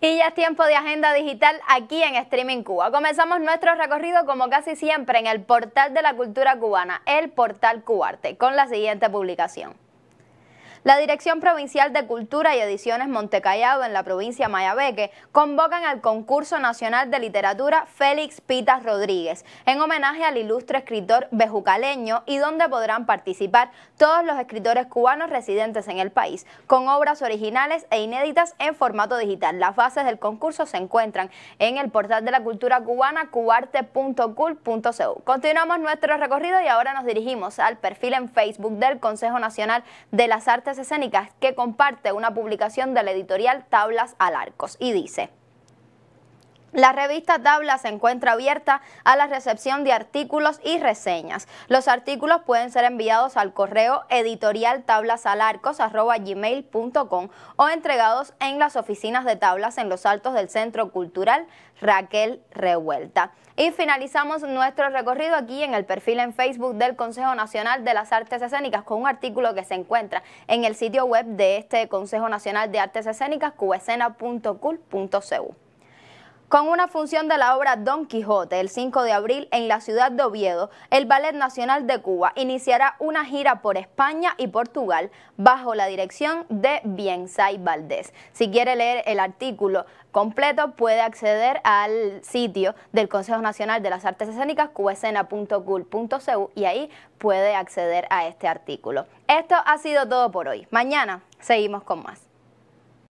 Y ya es tiempo de agenda digital aquí en Streaming Cuba. Comenzamos nuestro recorrido como casi siempre en el portal de la cultura cubana, el portal Cubarte, con la siguiente publicación. La Dirección Provincial de Cultura y Ediciones Montecallado en la provincia Mayabeque convocan al concurso nacional de literatura Félix Pitas Rodríguez en homenaje al ilustre escritor bejucaleño y donde podrán participar todos los escritores cubanos residentes en el país con obras originales e inéditas en formato digital. Las bases del concurso se encuentran en el portal de la cultura cubana cubarte.cul.cu. Continuamos nuestro recorrido y ahora nos dirigimos al perfil en Facebook del Consejo Nacional de las Artes escénicas que comparte una publicación de la editorial Tablas al Arcos y dice... La revista Tablas se encuentra abierta a la recepción de artículos y reseñas. Los artículos pueden ser enviados al correo editorial tablasalarcos.gmail.com o entregados en las oficinas de tablas en los altos del Centro Cultural Raquel Revuelta. Y finalizamos nuestro recorrido aquí en el perfil en Facebook del Consejo Nacional de las Artes Escénicas con un artículo que se encuentra en el sitio web de este Consejo Nacional de Artes Escénicas, cubesena.cul.cu. Con una función de la obra Don Quijote el 5 de abril en la ciudad de Oviedo, el Ballet Nacional de Cuba iniciará una gira por España y Portugal bajo la dirección de Biensay Valdés. Si quiere leer el artículo completo puede acceder al sitio del Consejo Nacional de las Artes Escénicas cubescena.gul.cu y ahí puede acceder a este artículo. Esto ha sido todo por hoy. Mañana seguimos con más.